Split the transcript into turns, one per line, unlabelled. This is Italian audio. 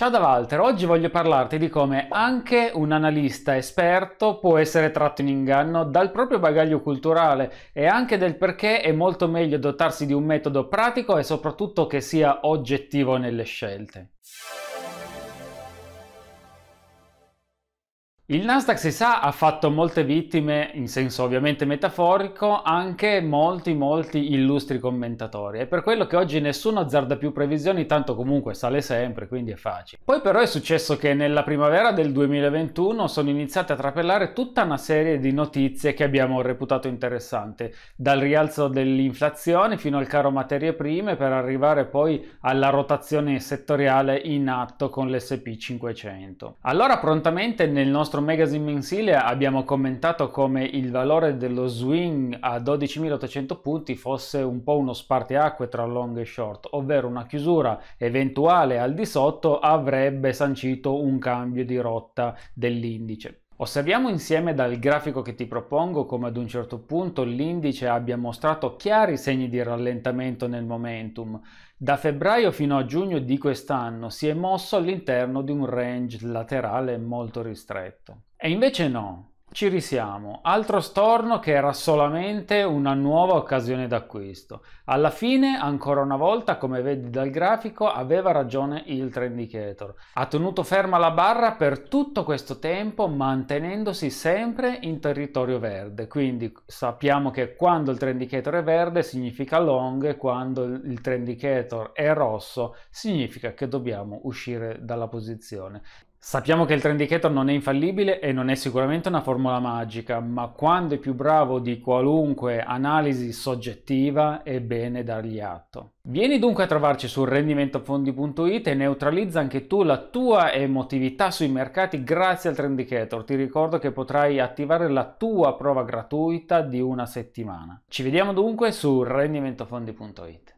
Ciao da Walter, oggi voglio parlarti di come anche un analista esperto può essere tratto in inganno dal proprio bagaglio culturale e anche del perché è molto meglio dotarsi di un metodo pratico e soprattutto che sia oggettivo nelle scelte. Il Nasdaq si sa ha fatto molte vittime, in senso ovviamente metaforico, anche molti molti illustri commentatori. È per quello che oggi nessuno azzarda più previsioni, tanto comunque sale sempre, quindi è facile. Poi però è successo che nella primavera del 2021 sono iniziate a trapellare tutta una serie di notizie che abbiamo reputato interessante, dal rialzo dell'inflazione fino al caro materie prime per arrivare poi alla rotazione settoriale in atto con l'SP 500. Allora prontamente nel nostro nostro magazine mensile abbiamo commentato come il valore dello swing a 12.800 punti fosse un po' uno spartiacque tra long e short, ovvero una chiusura eventuale al di sotto avrebbe sancito un cambio di rotta dell'indice. Osserviamo insieme dal grafico che ti propongo come ad un certo punto l'indice abbia mostrato chiari segni di rallentamento nel momentum. Da febbraio fino a giugno di quest'anno si è mosso all'interno di un range laterale molto ristretto. E invece no, ci risiamo, altro storno che era solamente una nuova occasione d'acquisto. Alla fine, ancora una volta, come vedi dal grafico, aveva ragione il Trendicator. Ha tenuto ferma la barra per tutto questo tempo mantenendosi sempre in territorio verde, quindi sappiamo che quando il Trendicator è verde significa long e quando il Trendicator è rosso significa che dobbiamo uscire dalla posizione. Sappiamo che il trend non è infallibile e non è sicuramente una formula magica, ma quando è più bravo di qualunque analisi soggettiva è bene dargli atto. Vieni dunque a trovarci su rendimentofondi.it e neutralizza anche tu la tua emotività sui mercati grazie al trend Ti ricordo che potrai attivare la tua prova gratuita di una settimana. Ci vediamo dunque su rendimentofondi.it.